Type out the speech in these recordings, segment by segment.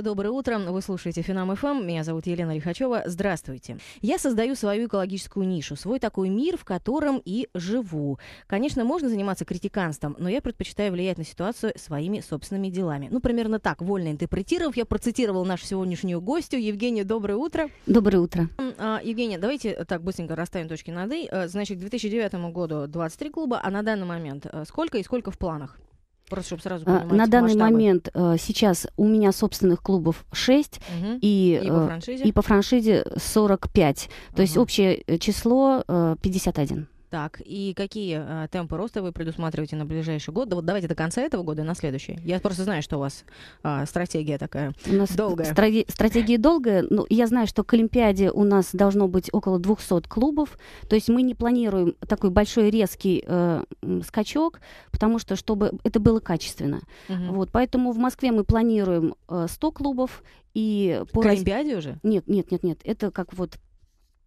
Доброе утро. Вы слушаете Финам ФМ. Меня зовут Елена Лихачева. Здравствуйте. Я создаю свою экологическую нишу, свой такой мир, в котором и живу. Конечно, можно заниматься критиканством, но я предпочитаю влиять на ситуацию своими собственными делами. Ну, примерно так, вольно интерпретировав, я процитировал нашу сегодняшнюю гостью. Евгения, доброе утро. Доброе утро. А, Евгения, давайте так быстренько расставим точки над «и». Э, значит, к 2009 году 23 клуба, а на данный момент э, сколько и сколько в планах? Просто чтобы сразу а, понимать На данный масштабы. момент э, сейчас у меня собственных клубов 6 угу. и, и, э, по франшизе? и по франшизе 45. То угу. есть общее э, число 51. Так, и какие э, темпы роста вы предусматриваете на ближайший год? Да вот давайте до конца этого года и на следующий. Я просто знаю, что у вас э, стратегия такая у нас долгая. Стра- стратегия долгая. Ну, я знаю, что к Олимпиаде у нас должно быть около 200 клубов. То есть мы не планируем такой большой резкий э, скачок, потому что чтобы это было качественно. Угу. Вот, поэтому в Москве мы планируем э, 100 клубов и по К Олимпиаде раз... уже? Нет, нет, нет, нет. Это как вот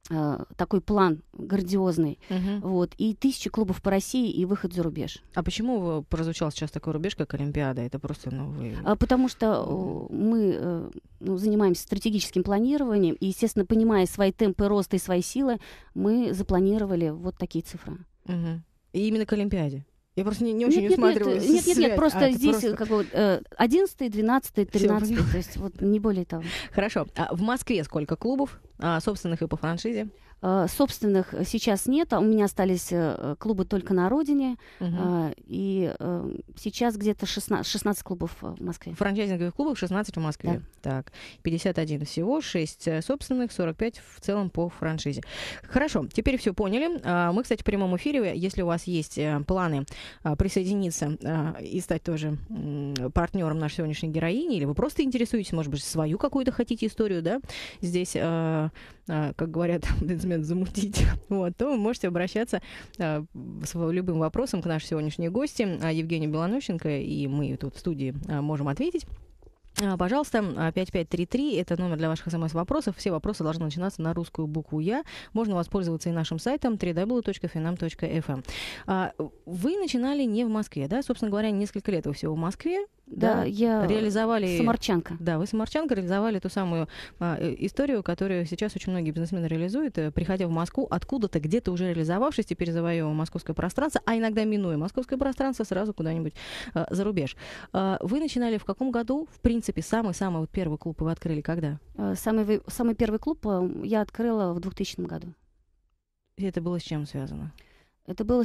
Э, такой план грандиозный. Угу. Вот, и тысячи клубов по России и выход за рубеж. А почему прозвучал сейчас такой рубеж, как Олимпиада? Это просто новый... Ну, а потому что э, мы э, ну, занимаемся стратегическим планированием, и, естественно, понимая свои темпы роста и свои силы, мы запланировали вот такие цифры. Угу. И именно к Олимпиаде? Я просто не, не очень нет, усматриваю нет, нет, Нет, нет, просто а, здесь просто... Как бы, э, 11, 12, 13, Всё, то есть вот не более того. Хорошо. А в Москве сколько клубов, а собственных и по франшизе? Э, собственных э, сейчас нет, а у меня остались э, клубы только на родине. Угу. И сейчас где-то 16, 16 клубов в Москве. Франчайзинговых клубов 16 в Москве. Да. Так, 51 всего, 6 собственных, 45 в целом по франшизе. Хорошо, теперь все поняли. А, мы, кстати, в прямом эфире, если у вас есть планы а, присоединиться а, и стать тоже партнером нашей сегодняшней героини, или вы просто интересуетесь, может быть, свою какую-то хотите историю, да, здесь а, как говорят, инструмент замутить, вот, то вы можете обращаться а, с любым вопросом к нашей сегодняшней гости а, Евгению Белонощенко, и мы тут в студии можем ответить. Пожалуйста, 5533 – это номер для ваших смс-вопросов. Все вопросы должны начинаться на русскую букву «Я». Можно воспользоваться и нашим сайтом www.finam.fm. Вы начинали не в Москве, да? Собственно говоря, несколько лет вы всего в Москве, да, да, я реализовали... Самарчанка. Да, вы Самарчанка реализовали ту самую а, э, историю, которую сейчас очень многие бизнесмены реализуют, э, приходя в Москву, откуда-то, где-то уже реализовавшись, теперь завоевывая московское пространство, а иногда минуя московское пространство, сразу куда-нибудь а, за рубеж. А, вы начинали в каком году? В принципе, самый-самый вот первый клуб вы открыли когда? Э, самый, самый первый клуб я открыла в 2000 году. И это было с чем связано? Это было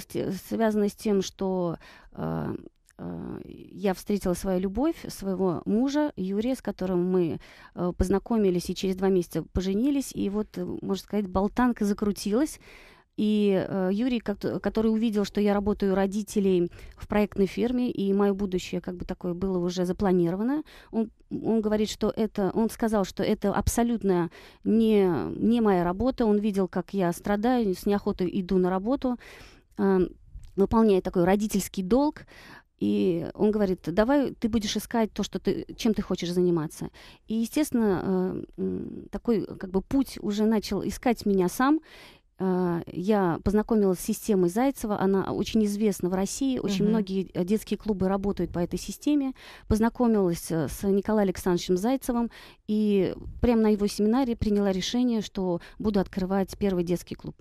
связано с тем, что э, Э, я встретила свою любовь, своего мужа Юрия, с которым мы э, познакомились и через два месяца поженились. И вот, э, можно сказать, болтанка закрутилась. И Юрий, который увидел, что я работаю родителей в проектной фирме, и мое будущее как бы такое было уже запланировано, он, он говорит, что это, он сказал, что это абсолютно не, не моя работа, он видел, как я страдаю, с неохотой иду на работу, э, выполняя такой родительский долг, и он говорит, давай ты будешь искать то, что ты, чем ты хочешь заниматься. И, естественно, э, такой как бы путь уже начал искать меня сам. Э, я познакомилась с системой Зайцева, она очень известна в России, очень uh-huh. многие э, детские клубы работают по этой системе. Познакомилась с Николаем Александровичем Зайцевым и прямо на его семинаре приняла решение, что буду открывать первый детский клуб.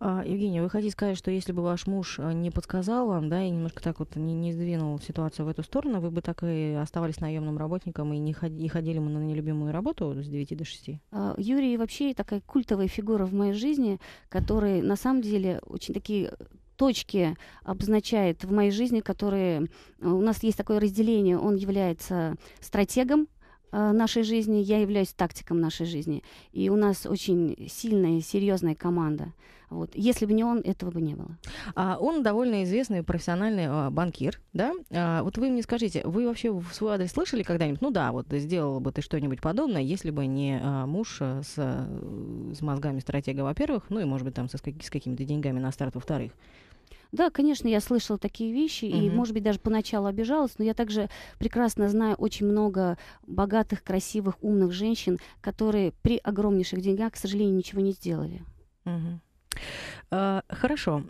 А, Евгения, вы хотите сказать, что если бы ваш муж э, не подсказал вам, да, и немножко так вот не, не сдвинул ситуацию в эту сторону, вы бы так и оставались наемным работником и не ходи, и ходили мы на нелюбимую работу с 9 до 6? А, Юрий вообще такая культовая фигура в моей жизни, который на самом деле очень такие точки обозначает в моей жизни, которые... Э, у нас есть такое разделение, он является стратегом, Э, нашей жизни, я являюсь тактиком нашей жизни. И у нас очень сильная серьезная команда. Вот. Если бы не он, этого бы не было. А он довольно известный профессиональный а, банкир, да? А, вот вы мне скажите, вы вообще в свой адрес слышали когда-нибудь? Ну да, вот сделал бы ты что-нибудь подобное, если бы не а, муж с, с мозгами стратега, во-первых, ну и, может быть, там со, с какими-то деньгами на старт, во-вторых. Да, конечно, я слышала такие вещи, угу. и, может быть, даже поначалу обижалась, но я также прекрасно знаю очень много богатых, красивых, умных женщин, которые при огромнейших деньгах, к сожалению, ничего не сделали. Угу. А, хорошо.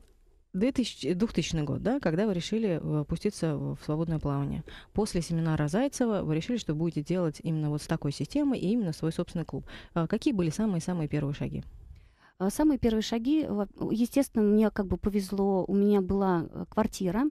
2000, 2000 год, да, когда вы решили э, пуститься в свободное плавание. После семинара Зайцева вы решили, что будете делать именно вот с такой системой и именно свой собственный клуб. А, какие были самые-самые первые шаги? А, самые первые шаги, естественно, мне как бы повезло, у меня была э, квартира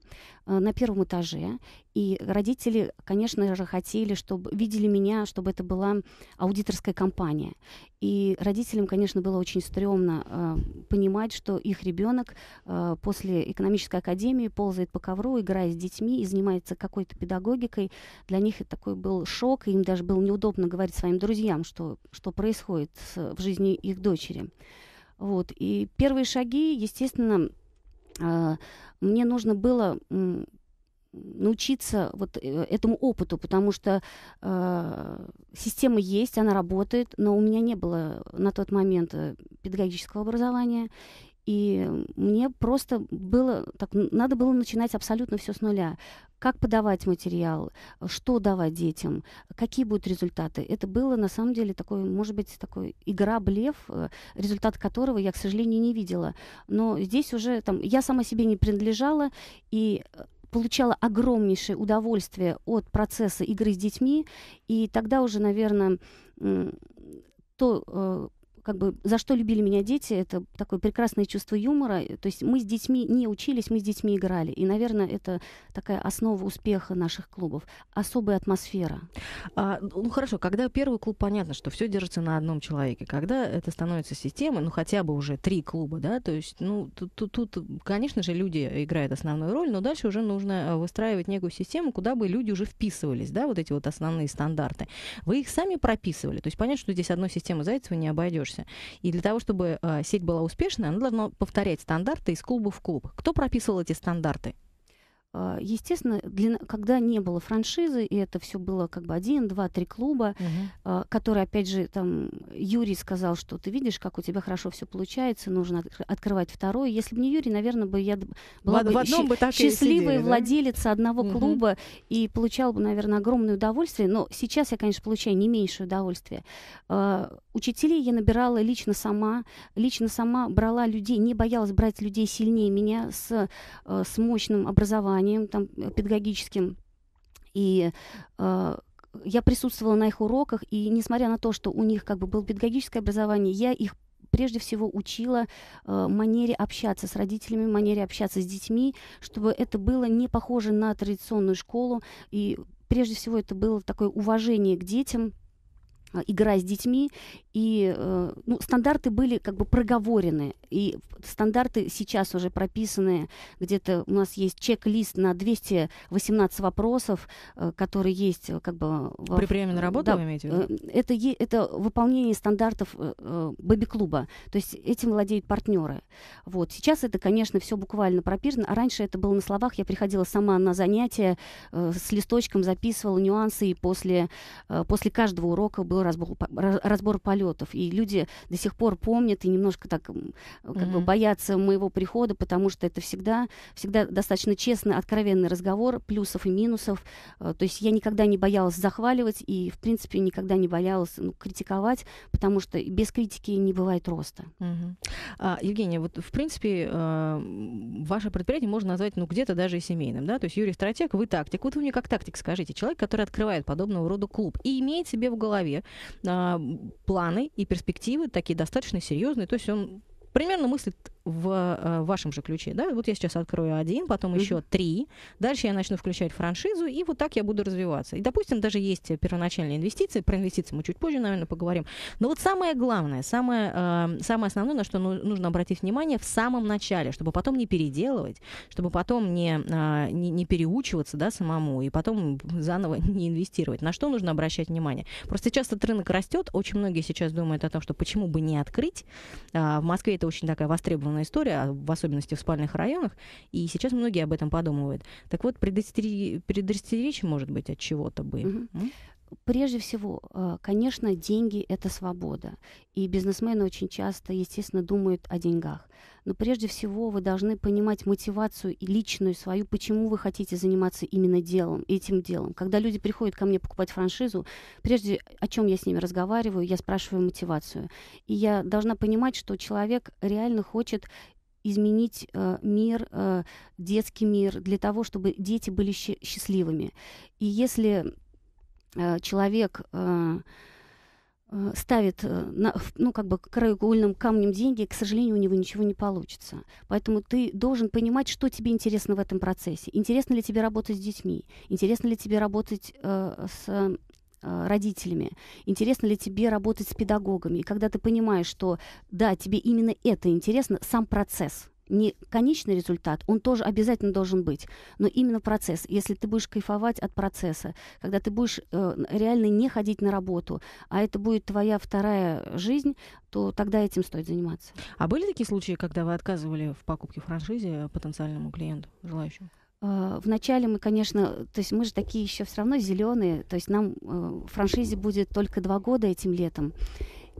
э, на первом этаже, и родители, конечно же, хотели, чтобы видели меня, чтобы это была аудиторская компания. И родителям, конечно, было очень стрёмно э, понимать, что их ребенок э, а, после экономической академии ползает по ковру, играет с детьми и занимается какой-то педагогикой. Для них это такой был шок, и им даже было неудобно говорить своим друзьям, что, что происходит с, в жизни их дочери. Вот. И первые шаги, естественно, а, мне нужно было научиться вот э, этому опыту, потому что э, система есть, она работает, но у меня не было на тот момент э, педагогического образования, и мне просто было так, надо было начинать абсолютно все с нуля. Как подавать материал, что давать детям, какие будут результаты. Это было на самом деле такой, может быть, такой игра блев э, результат которого я, к сожалению, не видела. Но здесь уже там я сама себе не принадлежала, и э, получала огромнейшее удовольствие от процесса игры с детьми, и тогда уже, наверное, то э, как бы за что любили меня дети, это такое прекрасное чувство юмора. Э, то есть мы с детьми не учились, мы с детьми играли. И, наверное, это такая основа успеха наших клубов. Особая атмосфера. А, ну хорошо, когда первый клуб, понятно, что все держится на одном человеке. Когда это становится системой, ну хотя бы уже три клуба, да, то есть, ну тут, тут, тут конечно же, люди играют основную роль, но дальше уже нужно э, выстраивать некую систему, куда бы люди уже вписывались, да, вот эти вот основные стандарты. Вы их сами прописывали. То есть понятно, что здесь одной системы Зайцева не обойдешь находишься. И для того, чтобы э, сеть была успешной, она должна повторять стандарты из клуба в клуб. Кто прописывал эти стандарты? А, естественно, для, когда не было франшизы, и это все было как бы один, два, три клуба, uh которые, опять же, там Юрий сказал, что ты видишь, как у тебя хорошо все получается, нужно открывать второй. Если бы не Юрий, наверное, бы я была в, бы, в одном бы так счастливой сидели, владелица да? одного uh-huh. клуба и получала бы, наверное, огромное удовольствие. Но сейчас я, конечно, получаю не меньшее удовольствие. А, учителей я набирала лично сама, лично сама брала людей, не боялась брать людей сильнее меня с, с мощным образованием знаниям там, э, педагогическим. И э, я присутствовала на их уроках, и несмотря на то, что у них как бы было педагогическое образование, я их прежде всего учила э, манере общаться с родителями, манере общаться с детьми, чтобы это было не похоже на традиционную школу. И прежде всего это было такое уважение к детям, а, игра с детьми и э, ну, стандарты были как бы проговорены, и стандарты сейчас уже прописаны, где-то у нас есть чек-лист на 218 вопросов, э, которые есть э, как бы... Во... При приеме на работу да, вы имеете в виду? Это, это выполнение стандартов Бэби-клуба, то есть этим владеют партнеры. Вот. Сейчас это, конечно, все буквально прописано, а раньше это было на словах, я приходила сама на занятия с листочком, записывала нюансы, и после, после каждого урока был разбор, разбор полетов самолетов. И люди до сих пор помнят и немножко так э, как mm-hmm. бы боятся моего прихода, потому что это всегда, всегда достаточно честный, откровенный разговор плюсов и минусов. Э, то есть я никогда не боялась захваливать и, в принципе, никогда не боялась ну, критиковать, потому что без критики не бывает роста. Mm-hmm. А, Евгения, вот в принципе э, ваше предприятие можно назвать ну где-то даже и семейным, да? То есть Юрий стратег, вы тактик. Вот вы мне как тактик скажите, человек, который открывает подобного рода клуб и имеет себе в голове э, план планы и перспективы такие достаточно серьезные. То есть он примерно мыслит Э, в вашем же ключе, да, вот я сейчас открою один, потом mm-hmm. еще три, дальше я начну включать франшизу, и вот так я буду развиваться. И, допустим, даже есть первоначальные инвестиции, про инвестиции мы чуть позже, наверное, поговорим. Но вот самое главное, самое, эм, самое основное, на что ну, нужно обратить внимание в самом начале, чтобы потом не переделывать, чтобы потом не, э, не, не переучиваться, да, самому, и потом заново не инвестировать. На что нужно обращать внимание? Просто часто рынок растет, очень многие сейчас думают о том, что почему бы не открыть. А, в Москве это очень такая востребованная безумная история, а в особенности в спальных районах, и сейчас многие об этом подумывают. Так вот, предостеречь, предостеречь может быть, от чего-то бы. Угу. Mm? прежде всего, э, конечно, деньги – это свобода. И бизнесмены очень часто, естественно, думают о деньгах. Но прежде всего вы должны понимать мотивацию и личную свою, почему вы хотите заниматься именно делом, этим делом. Когда люди приходят ко мне покупать франшизу, прежде о чем я с ними разговариваю, я спрашиваю мотивацию. И я должна понимать, что человек реально хочет изменить э, мир, э, детский мир, для того, чтобы дети были счастливыми. И если Э, человек э, э, ставит на, ну, как бы краеугольным камнем деньги, к сожалению, у него ничего не получится. Поэтому ты должен понимать, что тебе интересно в этом процессе. Интересно ли тебе работать с детьми? Интересно ли тебе работать э, с э, родителями? Интересно ли тебе работать с педагогами? И когда ты понимаешь, что да, тебе именно это интересно, сам процесс – не конечный результат, он тоже обязательно должен быть, но именно процесс. Если ты будешь кайфовать от процесса, когда ты будешь э, реально не ходить на работу, а это будет твоя вторая жизнь, то тогда этим стоит заниматься. А были такие случаи, когда вы отказывали в покупке франшизы потенциальному клиенту, желающему? Э, вначале мы, конечно, то есть мы же такие еще все равно зеленые, то есть нам э, франшизе будет только два года этим летом.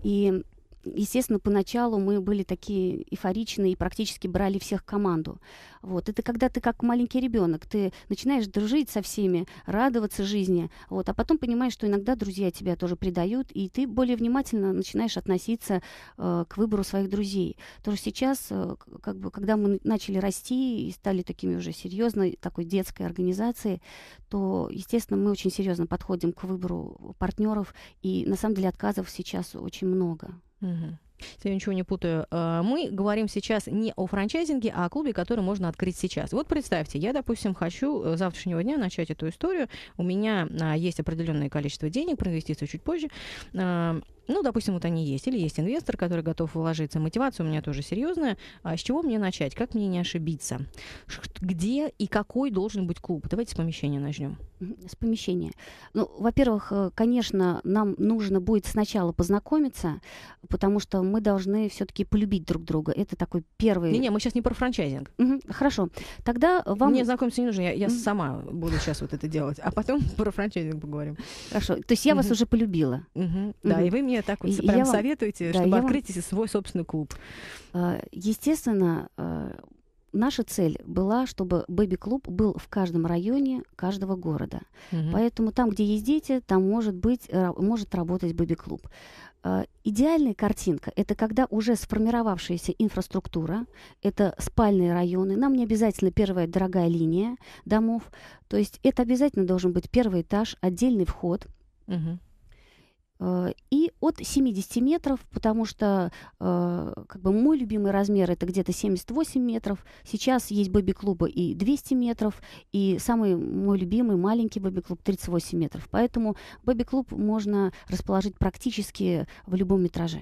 И естественно, поначалу мы были такие эйфоричные и практически брали всех команду. Вот. Это когда ты как маленький ребенок, ты начинаешь дружить со всеми, радоваться жизни, вот. а потом понимаешь, что иногда друзья тебя тоже предают, и ты более внимательно начинаешь относиться э, к выбору своих друзей. Тоже сейчас, э, как бы, когда мы начали расти и стали такими уже серьезной такой детской организацией, то, естественно, мы очень серьезно подходим к выбору партнеров, и на самом деле отказов сейчас очень много. Угу. я ничего не путаю, э, мы говорим сейчас не о франчайзинге, а о клубе, который можно открыть сейчас. Вот представьте, я, допустим, хочу э, с завтрашнего дня начать эту историю. У меня а, есть определенное количество денег, про инвестиции чуть позже. Э, ну, допустим, вот они есть. Или есть инвестор, который готов вложиться. Мотивация у меня тоже серьезная. А с чего мне начать? Как мне не ошибиться? Где и какой должен быть клуб? Давайте с помещения начнем с помещения. Ну, во-первых, э, конечно, нам нужно будет сначала познакомиться, потому что мы должны все-таки полюбить друг друга. Это такой первый. Не-не, мы сейчас не про франчайзинг. Угу, хорошо. Тогда вам. Мне знакомиться не нужно, я, я угу. сама буду сейчас вот это делать, а потом про франчайзинг поговорим. Хорошо. То есть я угу. вас уже полюбила. Угу. Да, и вы мне так вот прям советуете, вам... чтобы да, открыть вам... свой собственный клуб. Э, естественно э, наша цель была, чтобы бэби-клуб был в каждом районе каждого города. Угу. Поэтому там, где есть дети, там может, быть, э, может работать бэби-клуб. Э, идеальная картинка – это когда уже сформировавшаяся инфраструктура, это спальные районы, нам не обязательно первая дорогая линия домов, то есть это обязательно должен быть первый этаж, отдельный вход, угу. Э, и от 70 метров, потому что э, как бы мой любимый размер это где-то 78 метров. Сейчас есть бэби-клубы и 200 метров, и самый мой любимый маленький бэби-клуб 38 метров. Поэтому бэби-клуб можно расположить практически в любом метраже.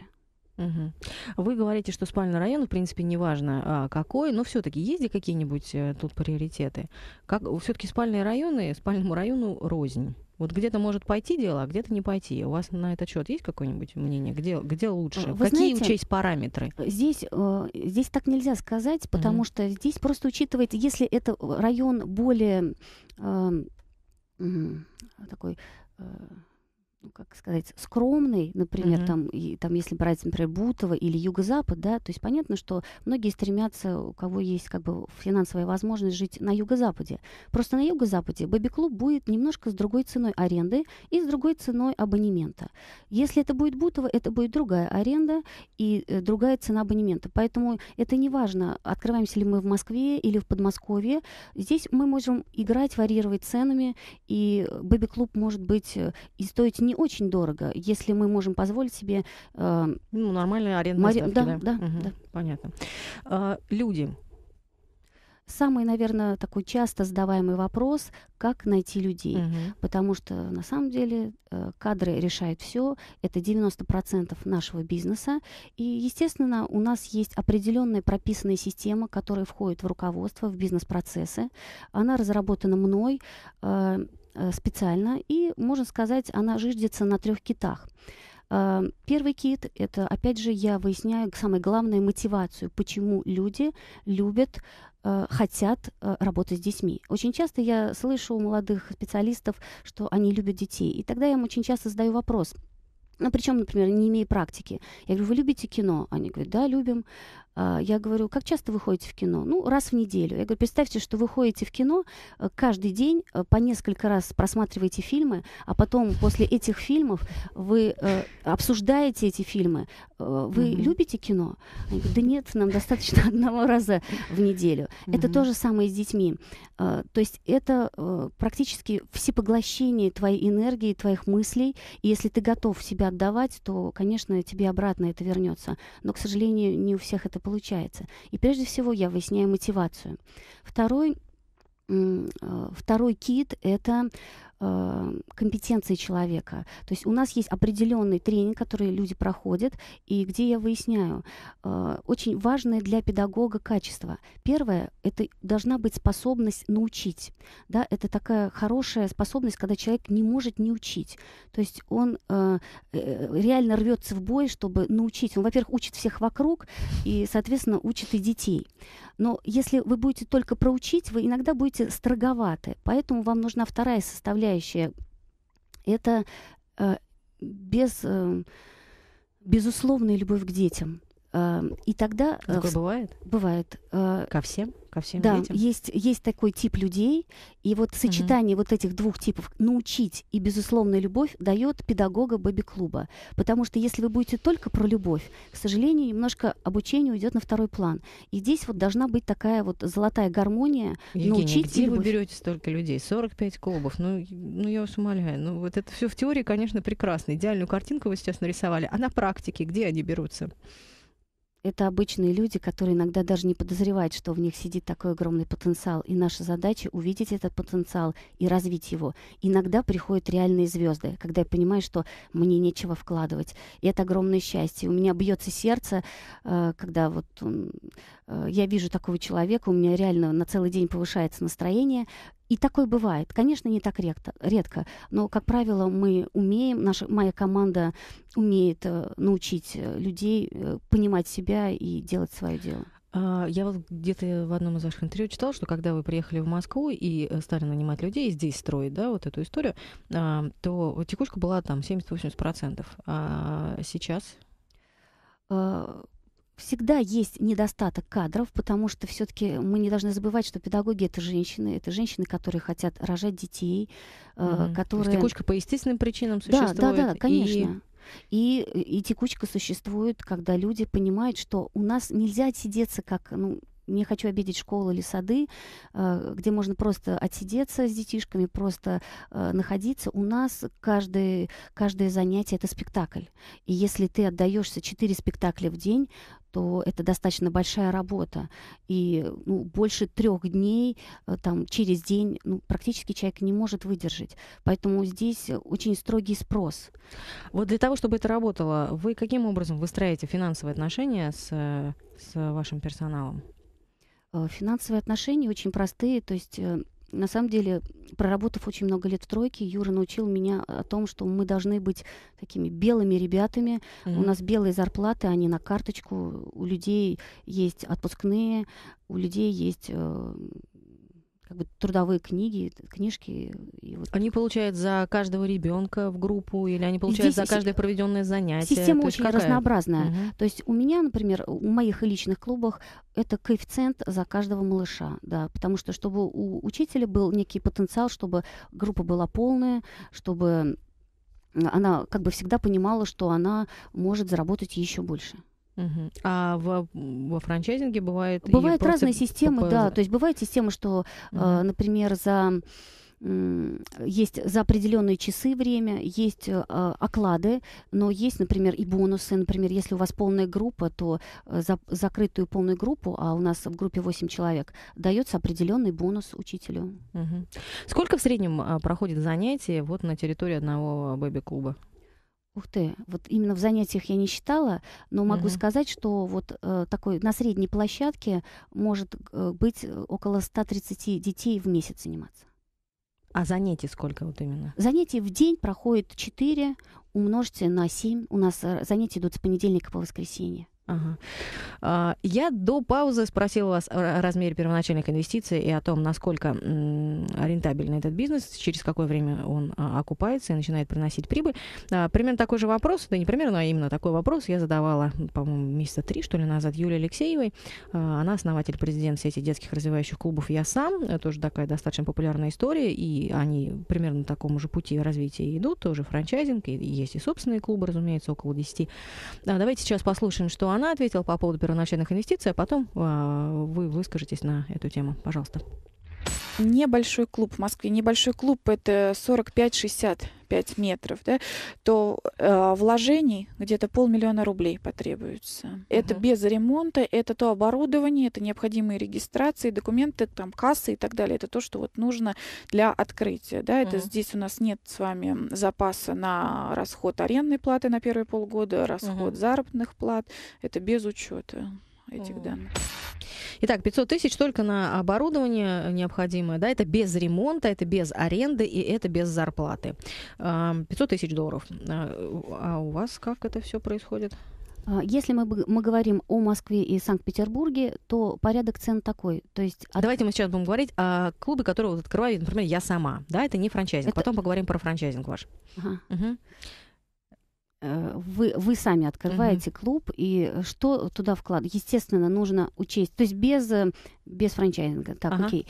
Угу. Вы говорите, что спальный район, в принципе, неважно а, какой, но все-таки есть ли какие-нибудь э, тут приоритеты? Как все-таки спальные районы, спальному району рознь? Вот где-то может пойти дело, а где-то не пойти. У вас на этот счет есть какое-нибудь мнение? Где, где лучше? Э, вы Какие знаете, учесть параметры? Э, здесь, э, здесь так нельзя сказать, потому mm-hmm. что здесь просто учитывает, если это район более э, такой... Э, ну, как сказать, скромный, например, mm-hmm. там, и, там, если брать, например, Бутово или Юго-Запад, да, то есть понятно, что многие стремятся, у кого есть как бы финансовая возможность жить на Юго-Западе. Просто на Юго-Западе бэби-клуб будет немножко с другой ценой аренды и с другой ценой абонемента. Если это будет Бутово, это будет другая аренда и э, другая цена абонемента. Поэтому это не важно, открываемся ли мы в Москве или в Подмосковье. Здесь мы можем играть, варьировать ценами, и э, бэби-клуб может быть э, и стоить не очень дорого, если мы можем позволить себе... Э, ну, нормальные арендные мари... ставки, да? Да, да, угу, да. Понятно. А, люди. Самый, наверное, такой часто задаваемый вопрос, как найти людей. Угу. Потому что на самом деле э, кадры решают все, это 90% нашего бизнеса. И, естественно, у нас есть определенная прописанная система, которая входит в руководство, в бизнес-процессы. Она разработана мной. Э, Э, специально, и, можно сказать, она жиждется на трех китах. Э, первый кит – это, опять же, я выясняю самое главное – мотивацию, почему люди любят э, хотят работать с детьми. Очень часто я слышу у молодых специалистов, что они любят детей. И тогда я им очень часто задаю вопрос, ну, причем, например, не имея практики. Я говорю, вы любите кино? Они говорят, да, любим. А, я говорю, как часто вы ходите в кино? Ну, раз в неделю. Я говорю, представьте, что вы ходите в кино э, каждый день, э, по несколько раз просматриваете фильмы, а потом после этих фильмов вы э, обсуждаете эти фильмы. Вы mm-hmm. любите кино? Они говорят, да нет, нам достаточно одного раза в неделю. Mm-hmm. Это то же самое с детьми. То есть это практически всепоглощение твоей энергии, твоих мыслей. И если ты готов себя отдавать, то, конечно, тебе обратно это вернется. Но, к сожалению, не у всех это это получается. И прежде всего я выясняю мотивацию. Второй э, Второй кит — это Э, компетенции человека. То есть у нас есть определенный тренинг, который люди проходят, и где я выясняю э, очень важное для педагога качество. Первое — это должна быть способность научить. Да, это такая хорошая способность, когда человек не может не учить. То есть он э, реально рвется в бой, чтобы научить. Он, во-первых, учит всех вокруг и, соответственно, учит и детей. Но если вы будете только проучить, вы иногда будете строговаты. Поэтому вам нужна вторая составляющая составляющая. Это э, без, э, безусловная любовь к детям. Э, и тогда... Э, Такое бывает? Бывает. Э, Ко всем? ко всем да, этим? есть, есть такой тип людей, и вот сочетание угу. вот этих двух типов «научить» и «безусловная любовь» дает педагога Бэби-клуба, потому что если вы будете только про любовь, к сожалению, немножко обучение уйдет на второй план. И здесь вот должна быть такая вот золотая гармония Евгения, «научить» где и любовь. вы берете столько людей? 45 клубов, ну, ну я вас умоляю, ну вот это все в теории, конечно, прекрасно, идеальную картинку вы сейчас нарисовали, а на практике где они берутся? Это обычные люди, которые иногда даже не подозревают, что в них сидит такой огромный потенциал, и наша задача увидеть этот потенциал и развить его. Иногда приходят реальные звезды, когда я понимаю, что мне нечего вкладывать. И это огромное счастье. У меня бьется сердце, э, когда вот э, я вижу такого человека, у меня реально на целый день повышается настроение, и такое бывает. Конечно, не так редко, редко но, как правило, мы умеем, наша, моя команда умеет э, научить э, людей э, понимать себя и делать свое дело. А, я вот где-то в одном из ваших интервью читала, что когда вы приехали в Москву и стали нанимать людей, и здесь строить, да, вот эту историю, а, то текушка была там 70-80%. А сейчас? А, всегда есть недостаток кадров, потому что все-таки мы не должны забывать, что педагоги это женщины, это женщины, которые хотят рожать детей, mm э, которые. То есть текучка по естественным причинам существует. Да, да, да, конечно. И... И, и текучка существует, когда люди понимают, что у нас нельзя отсидеться как, ну, не хочу обидеть школы или сады, э, где можно просто отсидеться с детишками, просто э, находиться. У нас каждое, каждое занятие это спектакль. И если ты отдаешься 4 спектакля в день, то это достаточно большая работа. И ну, больше трех дней э, там, через день ну, практически человек не может выдержать. Поэтому здесь очень строгий спрос. Вот для того, чтобы это работало, вы каким образом выстраиваете финансовые отношения с, с вашим персоналом? Э, финансовые отношения очень простые, то есть э, на самом деле, проработав очень много лет в тройке, Юра научил меня о том, что мы должны быть такими белыми ребятами. Mm-hmm. У нас белые зарплаты, они на карточку. У людей есть отпускные, у людей есть э, как бы трудовые книги, книжки. И вот... Они получают за каждого ребенка в группу, или они получают Здесь за каждое проведенное занятие? Система очень какая? разнообразная. Угу. То есть у меня, например, у моих личных клубах это коэффициент за каждого малыша, да, потому что чтобы у учителя был некий потенциал, чтобы группа была полная, чтобы она как бы всегда понимала, что она может заработать еще больше. Угу. А во, во франчайзинге бывает... Бывают разные системы, ПП... да. То есть бывают системы, что, угу. э, например, за есть за определенные часы время, есть э, оклады, но есть, например, и бонусы. Например, если у вас полная группа, то э, за закрытую полную группу, а у нас в группе 8 человек, дается определенный бонус учителю. Угу. Сколько в среднем а, проходит занятие вот на территории одного бэби-клуба? Ух ты, вот именно в занятиях я не считала, но могу uh-huh. сказать, что вот э, такой на средней площадке может э, быть э, около 130 детей в месяц заниматься. А занятий сколько вот именно? Занятий в день проходит 4, умножьте на 7. У нас э, занятия идут с понедельника по воскресенье. Ага. А, я до паузы спросила вас о размере первоначальных инвестиций и о том, насколько рентабельный этот бизнес, через какое время он а, окупается и начинает приносить прибыль. А, примерно такой же вопрос, да не примерно, а именно такой вопрос я задавала, по-моему, месяца три, что ли, назад Юлии Алексеевой. Она основатель, президент сети детских развивающих клубов «Я сам». Это Тоже такая достаточно популярная история, и они примерно на таком же пути развития идут, тоже франчайзинг, и есть и собственные клубы, разумеется, около 10. Давайте сейчас послушаем, что она она ответила по поводу первоначальных инвестиций, а потом а, вы выскажетесь на эту тему. Пожалуйста небольшой клуб в Москве, небольшой клуб это 45 65 метров, да, то э, вложений где-то полмиллиона рублей потребуется. Это без ремонта, это то оборудование, это необходимые регистрации, документы, там кассы и так далее. Это то, что вот нужно для открытия, да. Это угу. здесь у нас нет с вами запаса на расход арендной платы на первые полгода, расход угу. заработных плат. Это без учета этих данных. Итак, 500 тысяч только на оборудование необходимое, да, это без ремонта, это без аренды и это без зарплаты. 500 тысяч долларов. А, а у вас как это все происходит? А, если мы, мы говорим о Москве и Санкт-Петербурге, то порядок цен такой. То есть от... Давайте мы сейчас будем говорить о клубе, который вот открываю, например, я сама. Да, это не франчайзинг. Это... Потом поговорим про франчайзинг ваш. Ага. Угу. Э, вы, вы сами открываете mm-hmm. клуб, и э, что туда вкладывать? Естественно, нужно учесть, то есть без, э, без франчайзинга, так, ага. окей.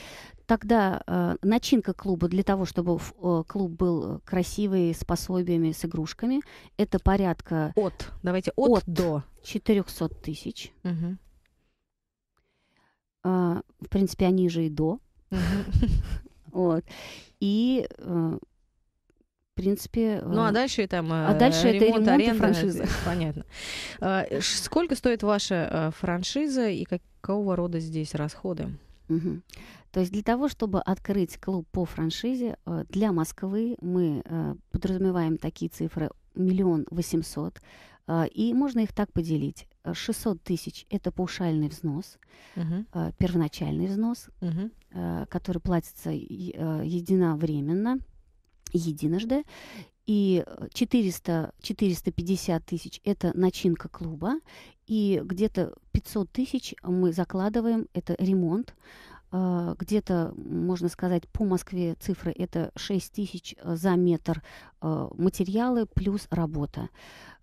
Тогда э, начинка клуба для того, чтобы в, э, клуб был красивый, с пособиями, с игрушками, это порядка... От, давайте от, от до. 400 тысяч. Угу. Э, в принципе, они же и до. Угу. Вот. И э, принципе... Э, ну, а дальше там а э, дальше ремонт, это ремонт, аренда, франшиза. Понятно. А, сколько стоит ваша э, франшиза и какого рода здесь расходы? Угу. То есть для того, чтобы открыть клуб по франшизе, для Москвы мы подразумеваем такие цифры миллион восемьсот, и можно их так поделить. 600 тысяч – это паушальный взнос, угу. первоначальный взнос, угу. который платится единовременно единожды. И 400, э, 450 тысяч – это начинка клуба. И где-то 500 тысяч мы закладываем, это ремонт. А, где-то, можно сказать, по Москве цифры это 6 тысяч э, за метр э, материалы плюс работа.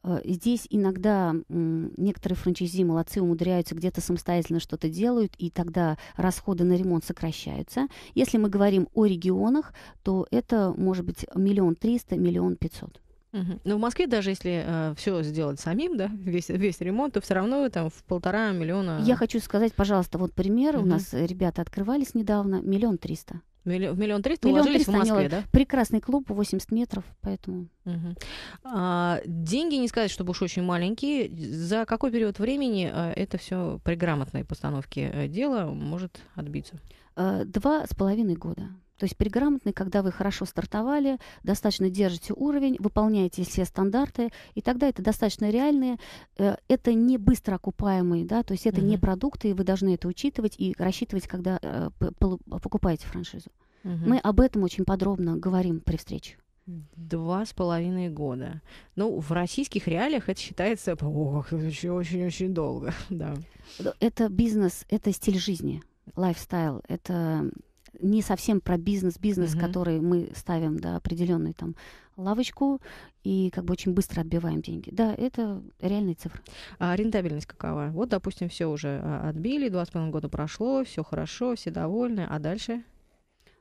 Э, здесь иногда некоторые франчайзи молодцы умудряются где-то самостоятельно что-то делают, и тогда расходы на ремонт сокращаются. Если мы говорим о регионах, то это может быть миллион триста, миллион пятьсот. Угу. Но в Москве даже если э, все сделать самим, да, весь, весь ремонт, то все равно там в полтора миллиона. Я хочу сказать, пожалуйста, вот пример. Угу. У нас ребята открывались недавно, миллион триста. В миллион триста уложились 300 в Москве, да? Прекрасный клуб, 80 метров, поэтому... Угу. А, деньги, не сказать, чтобы уж очень маленькие. За какой период времени э, это все при грамотной постановке э, дела может отбиться? Э, два с половиной года. То есть при грамотной, когда вы хорошо стартовали, достаточно держите уровень, выполняете все стандарты, и тогда это достаточно реальные, э, это не быстро окупаемые, да, то есть это mm-hmm. не продукты, и вы должны это учитывать и рассчитывать, когда э, покупаете франшизу. Mm-hmm. Мы об этом очень подробно говорим при встрече. Два с половиной года. Ну, в российских реалиях это считается очень-очень-очень долго. да. Э, это бизнес, это стиль жизни лайфстайл, это не совсем про бизнес, бизнес, угу. который мы ставим, да, определенную там лавочку и как бы очень быстро отбиваем деньги. Да, это реальные цифры. А рентабельность какова? Вот, допустим, все уже а, отбили, два с половиной года прошло, все хорошо, все довольны, а дальше?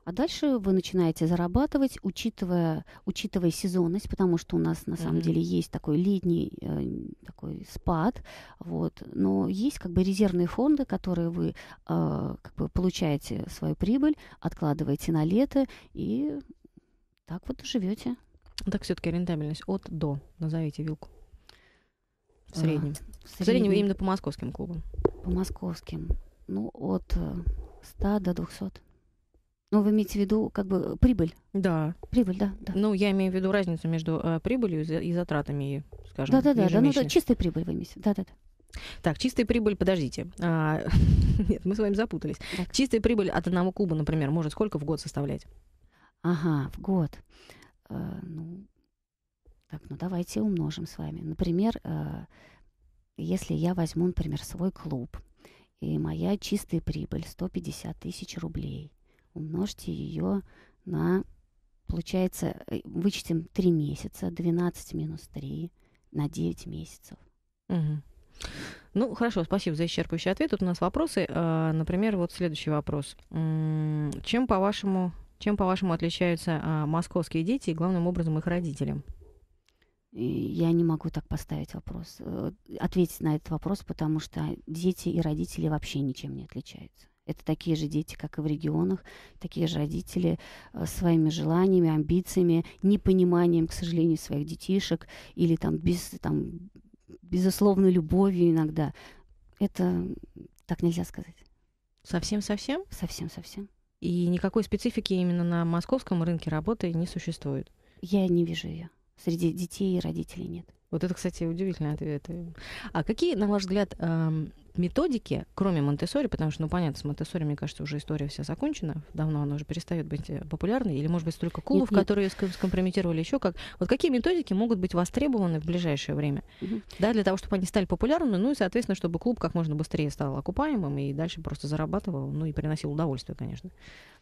А дальше вы начинаете зарабатывать, учитывая, учитывая сезонность, потому что у нас на mm-hmm. самом деле есть такой летний э, такой спад, вот. Но есть как бы резервные фонды, которые вы э, как бы получаете свою прибыль, откладываете на лето и так вот живете. Так все-таки рентабельность от до, назовите вилку. В а, среднем. А, в, среднем. в среднем именно по московским клубам. По московским. Ну, от 100 э, до 200. Ну, вы имеете в виду как бы прибыль? Да. Прибыль, да. да. Ну, я имею в виду разницу между э, прибылью и затратами, скажем. Да, да, да, да. Ну, да, чистая прибыль вы имеете. Да, да, да. Так, чистая прибыль, подождите. А, нет, мы с вами запутались. Так. Чистая прибыль от одного клуба, например, может сколько в год составлять? Ага, в год. Э, ну, так, ну давайте умножим с вами. Например, э, если я возьму, например, свой клуб, и моя чистая прибыль 150 тысяч рублей, умножьте ее на, получается, э, вычтем 3 месяца, 12 минус 3 на 9 месяцев. Угу. Ну, хорошо, спасибо за исчерпывающий ответ. Тут у нас вопросы. А, например, вот следующий вопрос. Чем, по-вашему, чем, по-вашему, отличаются а, московские дети и, главным образом, их родителям? Я не могу так поставить вопрос, э, ответить на этот вопрос, потому что дети и родители вообще ничем не отличаются. Это такие же дети, как и в регионах, такие же родители э, своими желаниями, амбициями, непониманием, к сожалению, своих детишек или там, без, там, безусловной любовью иногда. Это так нельзя сказать. Совсем-совсем? Совсем-совсем. И никакой специфики именно на московском рынке работы не существует? Я не вижу ее. Среди детей и родителей нет. Вот это, кстати, удивительный ответ. А какие, на ваш взгляд, методики, кроме Монтессори, потому что, ну, понятно, с Монтессори, мне кажется, уже история вся закончена, давно она уже перестает быть э, популярной, или, может быть, только Кулов, нет, которые нет. скомпрометировали еще как. Вот какие методики могут быть востребованы в ближайшее время, угу. да, для того, чтобы они стали популярными, ну и, соответственно, чтобы клуб как можно быстрее стал окупаемым и дальше просто зарабатывал, ну и приносил удовольствие, конечно.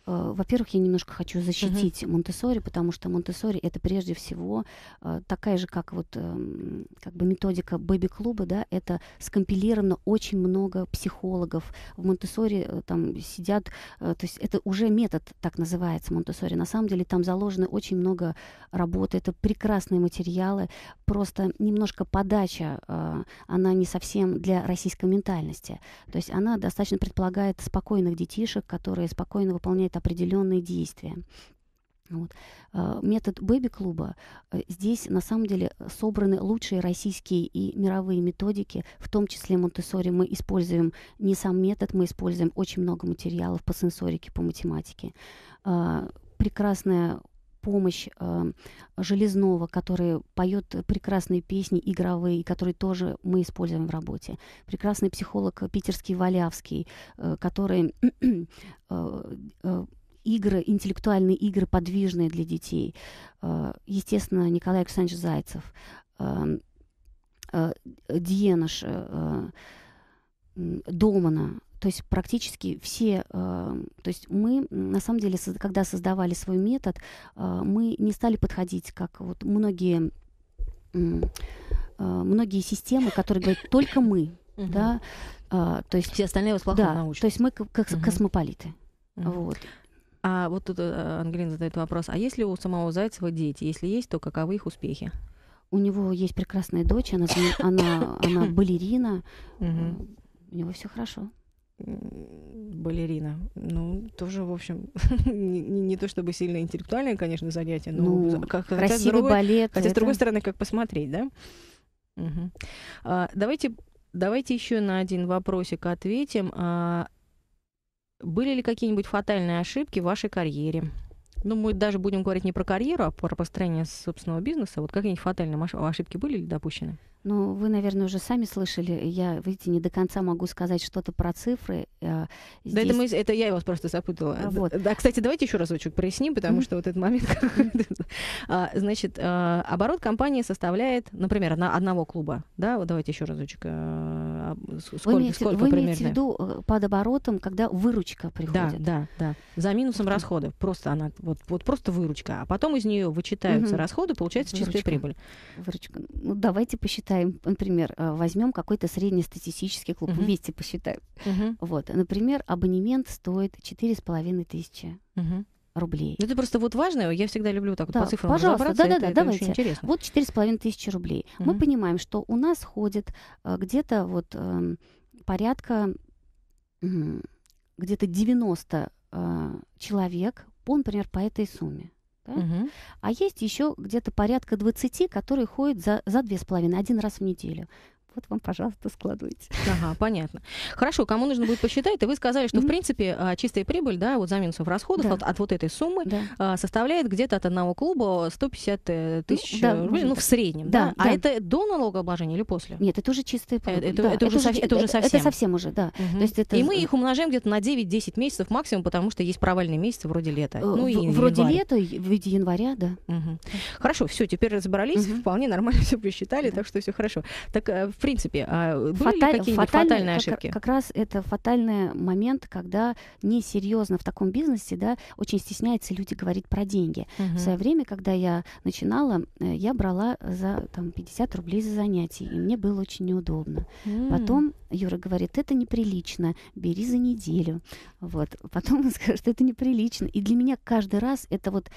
Э, во-первых, я немножко хочу защитить uh-huh. Монтессори, потому что Монтессори это прежде всего э, такая же, как вот эм, как бы методика бэби-клуба, да, это скомпилировано очень много психологов. В Монтессори э, там сидят, э, то есть это уже метод так называется Монтессори. На самом деле там заложено очень много работы. Это прекрасные материалы, просто немножко подача, э, она не совсем для российской ментальности. То есть она достаточно предполагает спокойных детишек, которые спокойно выполняют определенные действия. Вот. А, метод бэби-клуба. Э, здесь на самом деле собраны лучшие российские и мировые методики, в том числе Монтессори. Мы используем не сам метод, мы используем очень много материалов по сенсорике, по математике. А, прекрасная помощь э, Железного, который поет прекрасные песни игровые, которые тоже мы используем в работе. Прекрасный психолог питерский Валявский, э, который э, игры, интеллектуальные игры, подвижные для детей. Э, естественно, Николай Александрович Зайцев, э, э, Диеныш, Домана, то есть практически все, то есть мы на самом деле, когда создавали свой метод, мы не стали подходить, как вот многие, многие системы, которые говорят только мы, да, то есть все остальные вас плохо да, научат. То есть мы как космополиты, вот. А вот тут э, Ангелина задает вопрос, а есть ли у самого Зайцева дети? Если есть, то каковы их успехи? У него есть прекрасная дочь, она, она, она балерина, угу. у него все хорошо балерина. Ну, тоже, в общем, не, не то чтобы сильно интеллектуальное, конечно, занятие, но ну, как, красивый хотя, другой, балет. Хотя, это... с другой стороны, как посмотреть, да? Угу. А, давайте, давайте еще на один вопросик ответим. А, были ли какие-нибудь фатальные ошибки в вашей карьере? Ну, мы даже будем говорить не про карьеру, а про построение собственного бизнеса. Вот какие-нибудь фатальные ошибки были ли допущены? Ну, вы, наверное, уже сами слышали. Я, видите, не до конца могу сказать что-то про цифры. Здесь... Э, да, это, мы, это я вас просто запутала. А, вот. Да, кстати, давайте еще разочек проясним, потому mm-hmm. что вот этот момент... А, значит, э, оборот компании составляет, например, на одного клуба, да? Вот давайте еще разочек. Э, сколько, вы имеете, в виду под оборотом, когда выручка приходит? Да, да, да. За минусом расходов. Просто она, вот, вот просто выручка. А потом из нее вычитаются расходы, получается чистая прибыль. Выручка. Ну, давайте посчитаем посчитаем, например, э, возьмем какой-то среднестатистический клуб, uh-huh. вместе посчитаем. Uh-huh. Вот, например, абонемент стоит 4,5 тысячи. Uh-huh рублей. Ну, это просто вот важное, я всегда люблю так да, вот по цифрам Пожалуйста, да-да-да, да, да, давайте. Интересно. Вот 4,5 тысячи рублей. Угу. Мы понимаем, что у нас ходит э, где-то вот эм, порядка где-то 90 э, человек, например, по этой сумме. Да? Угу. А есть еще где-то порядка 20, которые ходят за, за 2,5, один раз в неделю вот вам, пожалуйста, складывайте. Ага, понятно. Хорошо, кому нужно будет посчитать, и вы сказали, что, mm в принципе, а, чистая прибыль, да, вот за минусов расходов да. от, от вот этой суммы да. А, составляет где-то от одного клуба 150 э, тысяч да, рублей, ну, в среднем, да. да. А да. это до налогообложения или после? Нет, это уже чистая э, прибыль. Это, да. это, это, уже, со, это, это уже совсем. Это совсем уже, да. Угу. То есть это... И мы их умножаем где-то на 9-10 месяцев максимум, потому что есть провальные месяцы вроде лета. Э, ну, в, и вроде январь. лета, в виде января, да. Угу. Хорошо, все, теперь разобрались, угу. вполне нормально все посчитали, да. так что все хорошо. Так принципе, а были Фаталь... какие-нибудь фатальные, фатальные ошибки? Как, как раз это фатальный момент, когда несерьезно в таком бизнесе, да, очень стесняются люди говорить про деньги. Угу. В свое время, когда я начинала, э, я брала за там, 50 рублей за занятие, и мне было очень неудобно. М-м. Потом Юра говорит, это неприлично, бери за неделю. Вот. Потом он скажет, это неприлично. И для меня каждый раз это вот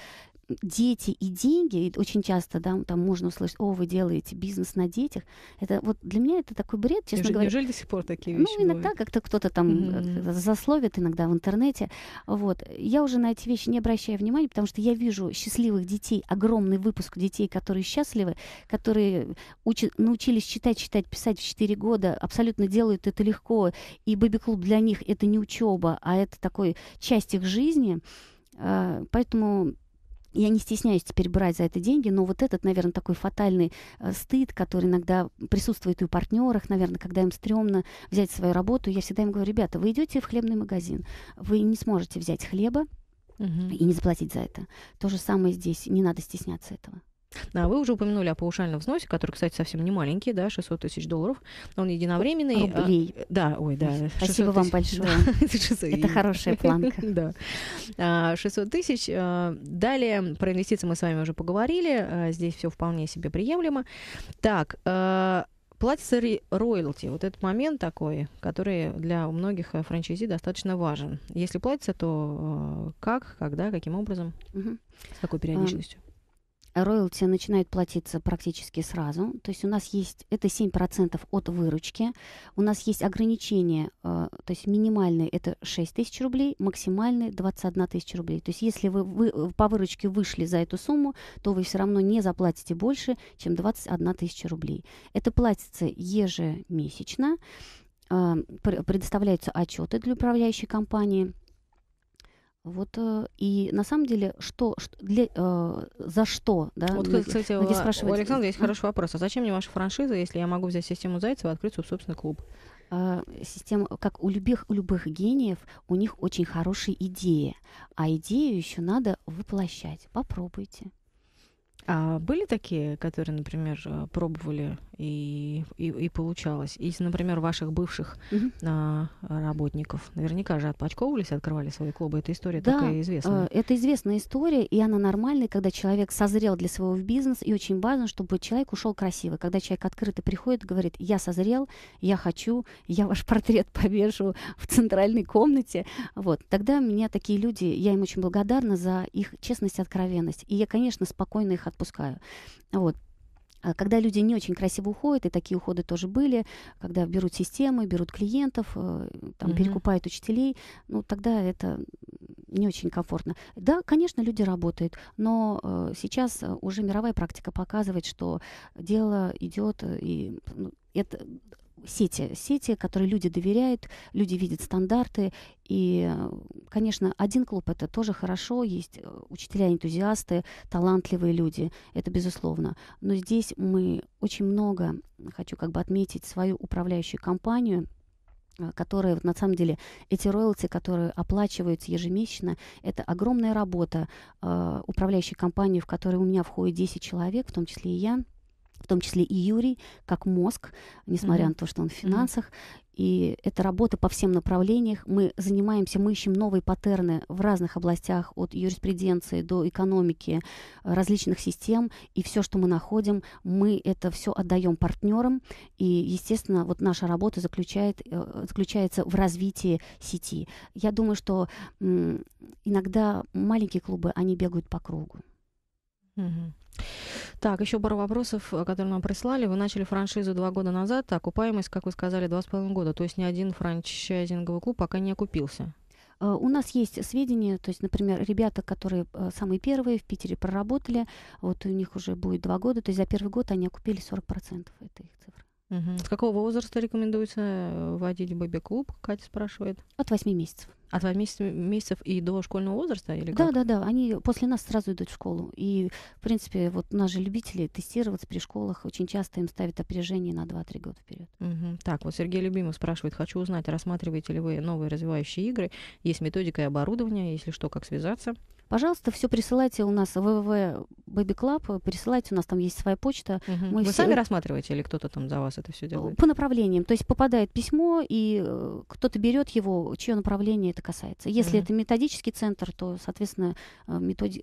дети и деньги, и очень часто, да, там можно услышать, о, вы делаете бизнес на детях. Это вот для меня это такой бред, честно неужели, говоря. Неужели до сих пор такие ну, вещи? Ну, иногда как-то кто-то там mm-hmm. засловит иногда в интернете. Вот. Я уже на эти вещи не обращаю внимания, потому что я вижу счастливых детей, огромный выпуск детей, которые счастливы, которые учат, научились читать, читать, писать в 4 года, абсолютно делают это легко. И бэби-клуб для них это не учеба, а это такой часть их жизни. А, поэтому я не стесняюсь теперь брать за это деньги, но вот этот, наверное, такой фатальный э, стыд, который иногда присутствует и у партнеров, наверное, когда им стрёмно взять свою работу, я всегда им говорю, ребята, вы идете в хлебный магазин, вы не сможете взять хлеба, угу. и не заплатить за это. То же самое здесь, не надо стесняться этого. Да, вы уже упомянули о паушальном взносе, который, кстати, совсем не маленький, да, 600 тысяч долларов. Он единовременный. А Рублей. А, да, ой, да. Спасибо вам большое. Это хорошая планка. Да. 600 а, тысяч. Э, далее про инвестиции мы с вами уже поговорили. Э, здесь все вполне себе приемлемо. Так, э, платится роялти. Вот этот момент такой, который для многих франчайзи достаточно важен. Если платится, то как, когда, каким образом, с какой периодичностью? роялти начинают платиться практически сразу. То есть у нас есть, это 7% от выручки. У нас есть ограничение, э, то есть минимальный это 6 тысяч рублей, максимальный 21 тысяча рублей. То есть если вы, вы э, по выручке вышли за эту сумму, то вы все равно не заплатите больше, чем 21 тысяча рублей. Это платится ежемесячно, э, предоставляются отчеты для управляющей компании – вот э, и на самом деле, что, что для, э, за что, да? Вот, кстати, Люди спрашивают, у Александра есть хороший вопрос. А зачем мне ваша франшиза, если я могу взять систему Зайцева и открыть свой собственный клуб? А, система, как у любых, у любых гениев, у них очень хорошие идеи. А идею еще надо воплощать. Попробуйте. А были такие, которые, например, э, пробовали и, и, и получалось? Из, например, ваших бывших угу. а, работников наверняка же отпочковывались, открывали свои клубы. Эта история да, такая известная. Э, это известная история, и она нормальная, когда человек созрел для своего бизнеса, и очень важно, чтобы человек ушел красиво. Когда человек открыто приходит и говорит, я созрел, я хочу, я ваш портрет повешу в центральной комнате, вот, тогда меня такие люди, я им очень благодарна за их честность и откровенность. И я, конечно, спокойно их отпускаю. Вот. А когда люди не очень красиво уходят, и такие уходы тоже были, когда берут системы, берут клиентов, э, там, угу. перекупают учителей, ну тогда это не очень комфортно. Да, конечно, люди работают, но э, сейчас уже мировая практика показывает, что дело идет э, и ну, это сети, сети, которые люди доверяют, люди видят стандарты. И, конечно, один клуб это тоже хорошо, есть э, учителя-энтузиасты, талантливые люди, это безусловно. Но здесь мы очень много, хочу как бы отметить свою управляющую компанию, э, которые, на самом деле, эти роялти, которые оплачиваются ежемесячно, это огромная работа э, управляющей компании, в которой у меня входит 10 человек, в том числе и я, в том числе и Юрий, как мозг, несмотря mm-hmm. на то, что он в финансах. Mm-hmm. И это работа по всем направлениях. Мы занимаемся, мы ищем новые паттерны в разных областях, от юриспруденции до экономики, различных систем. И все, что мы находим, мы это все отдаем партнерам. И, естественно, вот наша работа заключает, э, заключается в развитии сети. Я думаю, что иногда маленькие клубы, они бегают по кругу. Так, еще пару вопросов, э, которые нам прислали. Вы начали франшизу два года назад, а окупаемость, как вы сказали, два с половиной года. То есть ни один франчайзинговый клуб пока не окупился. Э, у нас есть сведения, то есть, например, ребята, которые э, самые первые в Питере проработали, вот у них уже будет два года, то есть за первый год они окупили 40%, это их цифры. Угу. С какого возраста рекомендуется вводить бэби-клуб, Катя спрашивает? От 8 месяцев. А два месяца месяцев и до школьного возраста? Или как? Да, да, да. Они после нас сразу идут в школу. И, в принципе, вот наши любители тестироваться при школах очень часто им ставят опережение на 2-3 года вперед. Угу. Так, вот Сергей Любимов спрашивает, хочу узнать, рассматриваете ли вы новые развивающие игры? Есть методика и оборудование, если что, как связаться? Пожалуйста, все присылайте у нас в www Baby Club, э, пересылайте, у нас там есть своя почта. Угу. Мы Вы все... сами рассматриваете или кто-то там за вас это все делает? По направлениям. То есть попадает письмо, и э, кто-то берет его, чье направление это касается. Если угу. это методический центр, то, соответственно, э, методи...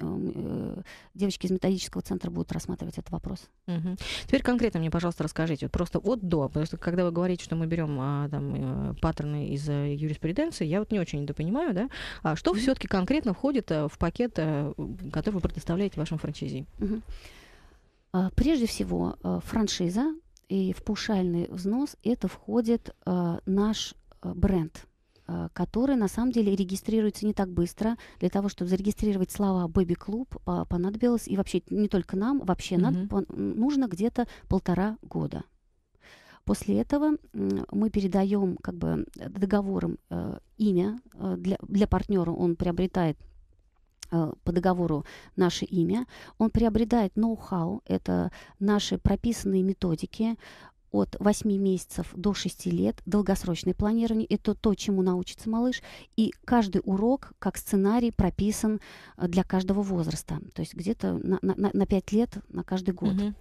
девочки из методического центра будут рассматривать этот вопрос. Угу. Теперь конкретно мне, пожалуйста, расскажите, вот просто от до, потому что когда вы говорите, что мы берем а, там, паттерны из юриспруденции, я вот не очень это понимаю, да, а что все-таки конкретно входит в пакет, который вы предоставляете вашим франчайзи? связи? А, прежде всего, а, франшиза и в паушальный взнос это входит а, наш бренд который на самом деле регистрируется не так быстро. Для того, чтобы зарегистрировать слова Baby Club, понадобилось, и вообще не только нам, вообще mm-hmm. надо, нужно где-то полтора года. После этого мы передаем как бы договором э, имя э, для, для партнера, он приобретает Э, по договору наше имя, он приобретает ноу-хау, это наши прописанные методики, от 8 месяцев до 6 лет, долгосрочное планирование, это то, чему научится малыш, и каждый урок, как сценарий, прописан э, для каждого возраста, то есть где-то на, на, на 5 лет, на каждый год. Mm-hmm.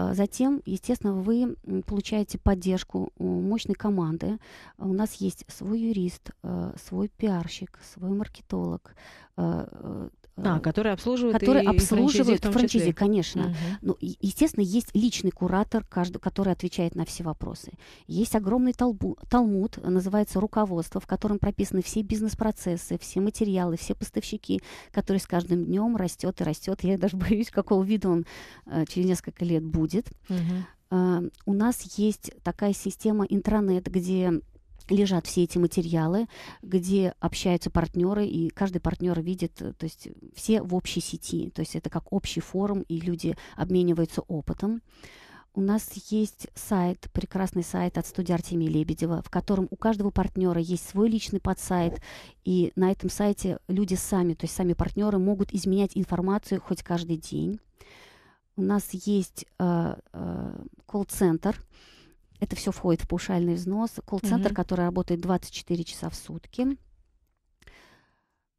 А затем, естественно, вы получаете поддержку мощной команды. А у нас есть свой юрист, э, свой пиарщик, свой маркетолог, э, э, а, которые обслуживают которые и обслуживают франчайзи, франчайзи конечно. Угу. Ну, естественно, есть личный куратор, каждый, который отвечает на все вопросы. Есть огромный толбу, талмуд, называется руководство, в котором прописаны все бизнес-процессы, все материалы, все поставщики, которые с каждым днем растет и растет. Я даже боюсь, какого вида он э, через несколько лет будет. Угу. Uh, у нас есть такая система интернет, где лежат все эти материалы, где общаются партнеры, и каждый партнер видит, э, то есть все в общей сети, то есть это как общий форум, и люди обмениваются опытом. У нас есть сайт, прекрасный сайт от студии Артемия Лебедева, в котором у каждого партнера есть свой личный подсайт, и на этом сайте люди сами, то есть сами партнеры могут изменять информацию хоть каждый день. У нас есть колл-центр, э, э, это все входит в паушальный взнос. Колл-центр, угу. который работает 24 часа в сутки.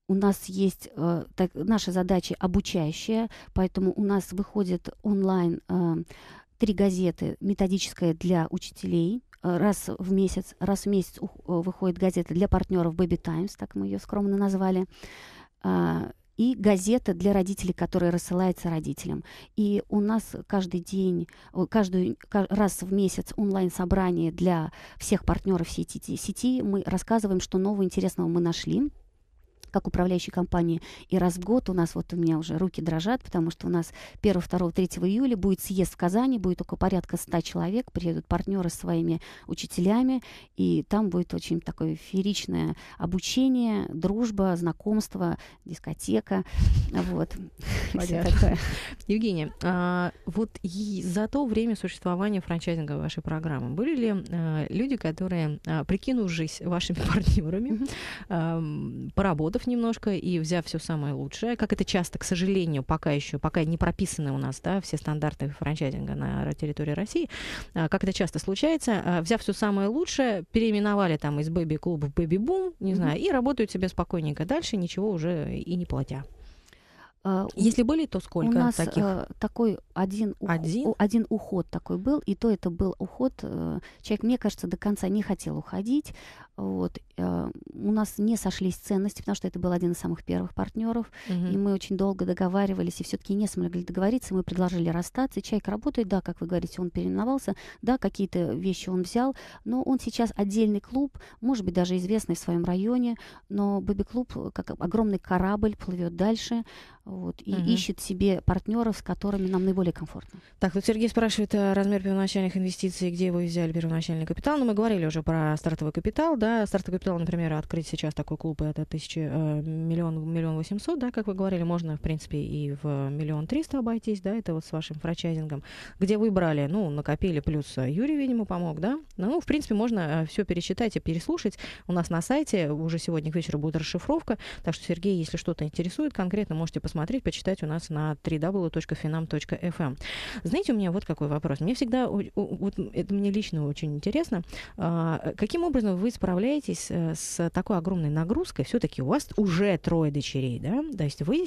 У нас есть э, так, наши задачи обучающие, поэтому у нас выходит онлайн э, три газеты методическая для учителей э, раз в месяц, раз в месяц э, выходит газета для партнеров Baby Times, так мы ее скромно назвали. А, и газета для родителей, которая рассылается родителям. И у нас каждый день, каждый раз в месяц онлайн-собрание для всех партнеров сети. сети. Мы рассказываем, что нового интересного мы нашли как управляющей компании. И раз в год у нас, вот у меня уже руки дрожат, потому что у нас 1, 2, 3 июля будет съезд в Казани, будет около порядка 100 человек, приедут партнеры с своими учителями, и там будет очень такое фееричное обучение, дружба, знакомство, дискотека, вот. Евгения, а, вот и за то время существования франчайзинга вашей программы были ли а, люди, которые, а, прикинувшись вашими партнерами, mm-hmm. поработав отходов немножко и взяв все самое лучшее, как это часто, к сожалению, пока еще, пока не прописаны у нас, да, все стандарты франчайзинга на территории России, а, как это часто случается, а, взяв все самое лучшее, переименовали там из бэби клуб в бэби-бум, не mm-hmm. знаю, и работают себе спокойненько дальше, ничего уже и не платя. А, Если были, то сколько у нас таких? Э, такой один, ух... один? один уход такой был, и то это был уход. Э, человек, мне кажется, до конца не хотел уходить. Вот. Э, у нас не сошлись ценности, потому что это был один из самых первых партнеров, угу. и мы очень долго договаривались, и все-таки не смогли договориться, мы предложили расстаться. Чайк работает, да, как вы говорите, он переименовался, да, какие-то вещи он взял, но он сейчас отдельный клуб, может быть, даже известный в своем районе, но Бэби-клуб, э, как огромный корабль, плывет дальше, вот, и угу. ищет себе партнеров, с которыми нам наиболее комфортно. Так, вот Сергей спрашивает размер первоначальных инвестиций, где вы взяли первоначальный капитал, но ну, мы говорили уже про стартовый капитал, да, да, стартовый капитал, например, открыть сейчас такой клуб, это тысячи, э, миллион, миллион восемьсот, да, как вы говорили, можно, в принципе, и в миллион триста обойтись, да, это вот с вашим франчайзингом, где вы брали, ну, накопили, плюс Юрий, видимо, помог, да, ну, в принципе, можно э, все пересчитать и переслушать, у нас на сайте уже сегодня к вечеру будет расшифровка, так что, Сергей, если что-то интересует конкретно, можете посмотреть, почитать у нас на www.finam.fm. Знаете, у меня вот какой вопрос, мне всегда, вот это мне лично очень интересно, а, каким образом вы справляетесь справляетесь э, с такой огромной нагрузкой, все-таки у вас уже трое дочерей, да, то есть вы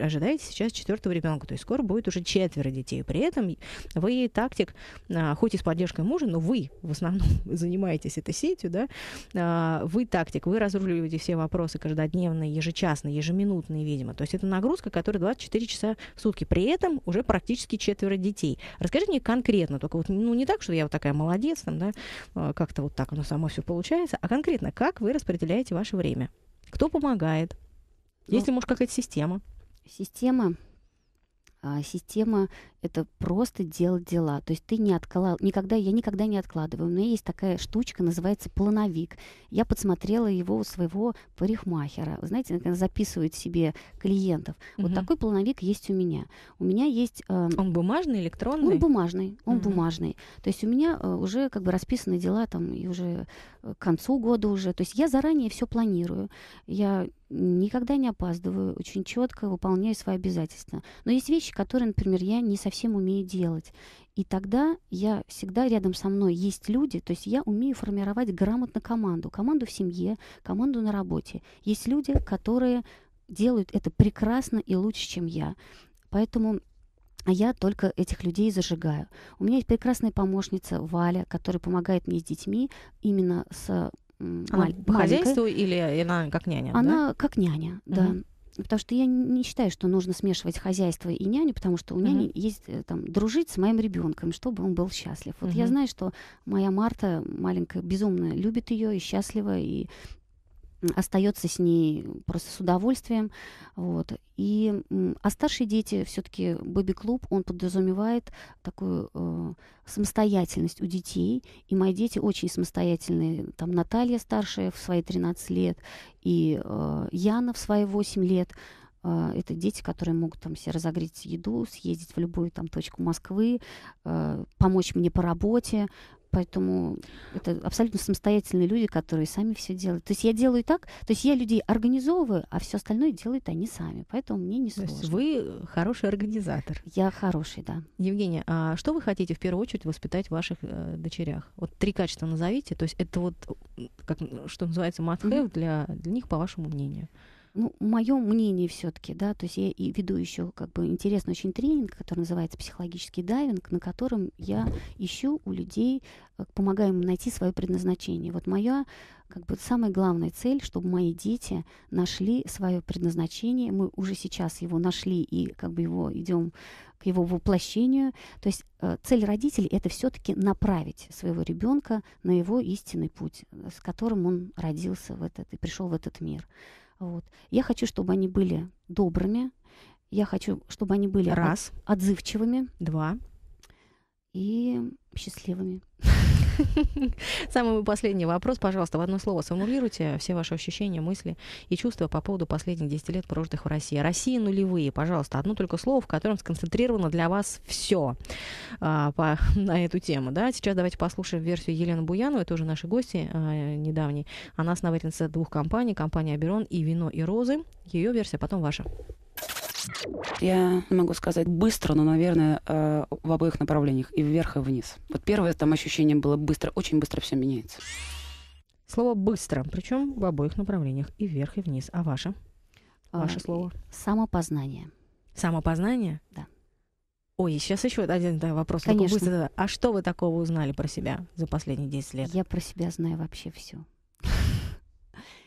ожидаете сейчас четвертого ребенка, то есть скоро будет уже четверо детей. При этом вы тактик, а, хоть и с поддержкой мужа, но вы в основном занимаетесь этой сетью, да, а, вы тактик, вы разруливаете все вопросы каждодневные, ежечасные, ежеминутные, видимо. То есть это нагрузка, которая 24 часа в сутки. При этом уже практически четверо детей. Расскажите мне конкретно, только вот, ну, не так, что я вот такая молодец, там, да, а, как-то вот так оно само все получается, а а конкретно, как вы распределяете ваше время? Кто помогает? Есть ну ли, может, какая-то система? Система. А, система это просто делать дела. То есть ты не откладывал, никогда, я никогда не откладываю. У меня есть такая штучка, называется плановик. Я подсмотрела его у своего парикмахера. Вы знаете, когда записывают себе клиентов. Угу. Вот такой плановик есть у меня. У меня есть... Э, он бумажный, электронный? Он бумажный, он угу. бумажный. То есть у меня э, уже как бы расписаны дела там и уже э, к концу года уже. То есть я заранее все планирую. Я никогда не опаздываю, очень четко выполняю свои обязательства. Но есть вещи, которые, например, я не совсем умею делать. И тогда я всегда рядом со мной есть люди, то есть я умею формировать грамотно команду, команду в семье, команду на работе. Есть люди, которые делают это прекрасно и лучше, чем я. Поэтому а я только этих людей зажигаю. У меня есть прекрасная помощница Валя, которая помогает мне с детьми именно с она маль- по хозяйству или она как няня? Она да? как няня, да потому что я не считаю, что нужно смешивать хозяйство и няню, потому что у няни mm-hmm. есть э, там дружить с моим ребенком, чтобы он был счастлив. Вот mm-hmm. я знаю, что моя Марта маленькая безумно любит ее и счастлива, и остается с ней просто с удовольствием. Вот. И, а старшие дети, все-таки Бэби-клуб, он подразумевает такую э, самостоятельность у детей. И мои дети очень самостоятельные. Там Наталья старшая в свои 13 лет, и э, Яна в свои 8 лет. А, это дети, которые могут там себе разогреть еду, съездить в любую там точку Москвы, а, помочь мне по работе. Поэтому это абсолютно самостоятельные люди, которые сами все делают. То есть я делаю так, то есть я людей организовываю, а все остальное делают они сами. Поэтому мне не сложно. То есть вы хороший организатор. Я хороший, да. Евгения, а что вы хотите в первую очередь воспитать в ваших э, дочерях? Вот три качества назовите. То есть это вот, как, что называется, must mm-hmm. для, для них, по вашему мнению ну, мое мнение все-таки, да, то есть я и веду еще как бы интересный очень тренинг, который называется психологический дайвинг, на котором я ищу у людей, э, помогаю им найти свое предназначение. Вот моя как бы самая главная цель, чтобы мои дети нашли свое предназначение. Мы уже сейчас его нашли и как бы его идем к его воплощению. То есть э, цель родителей это все-таки направить своего ребенка на его истинный путь, с которым он родился в этот и пришел в этот мир. Вот. Я хочу, чтобы они были добрыми. Я хочу, чтобы они были Раз. От, отзывчивыми. Два. И счастливыми. Самый последний вопрос, пожалуйста, в одно слово сформулируйте все ваши ощущения, мысли и чувства по поводу последних 10 лет, прожитых в России. Россия нулевые, пожалуйста, одно только слово, в котором сконцентрировано для вас все а, по, на эту тему. Да? Сейчас давайте послушаем версию Елены Буяновой, тоже наши гости а, недавние. Она основательница двух компаний, компания «Аберон» и «Вино и розы». Ее версия, потом ваша. Я могу сказать быстро, но, наверное, э, в обоих направлениях, и вверх, и вниз. Вот первое там ощущение было быстро, очень быстро все меняется. Слово «быстро», причем в обоих направлениях, и вверх, и вниз. А ваше? А, ваше а, слово? Самопознание. Самопознание? Да. Ой, сейчас еще один да, вопрос. Конечно. Быстро, А что вы такого узнали про себя за последние 10 лет? Я про себя знаю вообще все.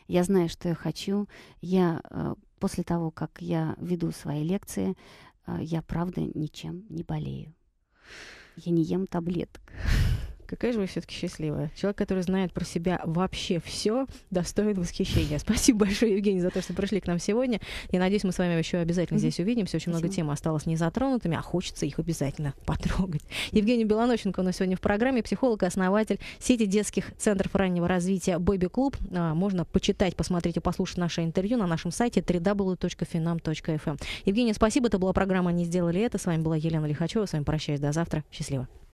Я знаю, что я хочу. Я э, после того, как я веду свои лекции, э, я правда ничем не болею. Я не ем таблеток. Какая же вы все-таки счастливая. Человек, который знает про себя вообще все, достоин восхищения. Спасибо большое, Евгений, за то, что пришли к нам сегодня. Я надеюсь, мы с вами еще обязательно здесь увидимся. Очень много тем осталось не затронутыми, а хочется их обязательно потрогать. Евгений Белонощенко у нас сегодня в программе, психолог и основатель сети детских центров раннего развития Бэби Клуб. А, можно почитать, посмотреть и послушать наше интервью на нашем сайте www.finam.fm. Эм. Евгений, спасибо. Это была программа «Не сделали это». С вами была Елена Лихачева. С вами прощаюсь. До завтра. Счастливо.